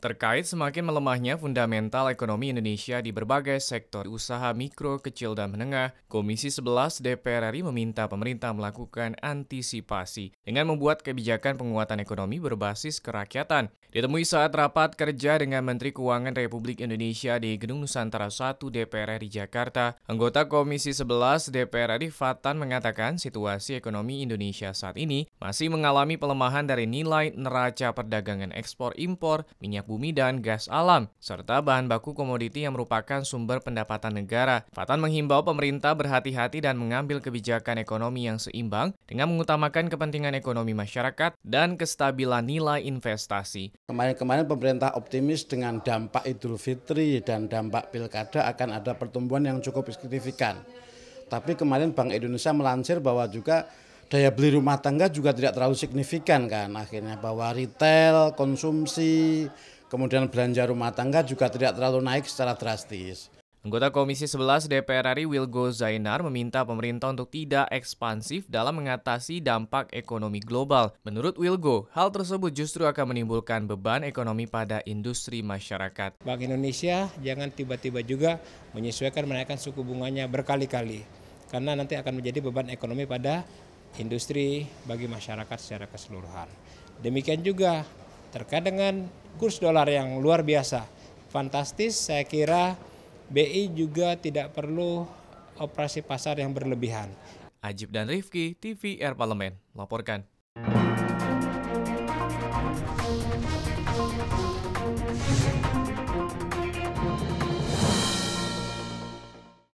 Terkait semakin melemahnya fundamental ekonomi Indonesia di berbagai sektor usaha mikro, kecil, dan menengah, Komisi 11 DPR RI meminta pemerintah melakukan antisipasi dengan membuat kebijakan penguatan ekonomi berbasis kerakyatan. Ditemui saat rapat kerja dengan Menteri Keuangan Republik Indonesia di Gedung Nusantara 1 DPR RI Jakarta, anggota Komisi 11 DPR RI Fatan mengatakan situasi ekonomi Indonesia saat ini masih mengalami pelemahan dari nilai neraca perdagangan ekspor impor minyak bumi dan gas alam, serta bahan baku komoditi yang merupakan sumber pendapatan negara. Fatan menghimbau pemerintah berhati-hati dan mengambil kebijakan ekonomi yang seimbang dengan mengutamakan kepentingan ekonomi masyarakat dan kestabilan nilai investasi. Kemarin-kemarin pemerintah optimis dengan dampak Idul Fitri dan dampak pilkada akan ada pertumbuhan yang cukup signifikan. Tapi kemarin Bank Indonesia melansir bahwa juga daya beli rumah tangga juga tidak terlalu signifikan kan akhirnya bahwa retail, konsumsi, kemudian belanja rumah tangga juga tidak terlalu naik secara drastis. Anggota Komisi 11 DPR RI Wilgo Zainar meminta pemerintah untuk tidak ekspansif dalam mengatasi dampak ekonomi global. Menurut Wilgo, hal tersebut justru akan menimbulkan beban ekonomi pada industri masyarakat. Bank Indonesia jangan tiba-tiba juga menyesuaikan menaikkan suku bunganya berkali-kali karena nanti akan menjadi beban ekonomi pada industri, bagi masyarakat secara keseluruhan. Demikian juga terkait dengan kurs dolar yang luar biasa. Fantastis, saya kira BI juga tidak perlu operasi pasar yang berlebihan. Ajib dan Rifki, TVR Parlemen, laporkan.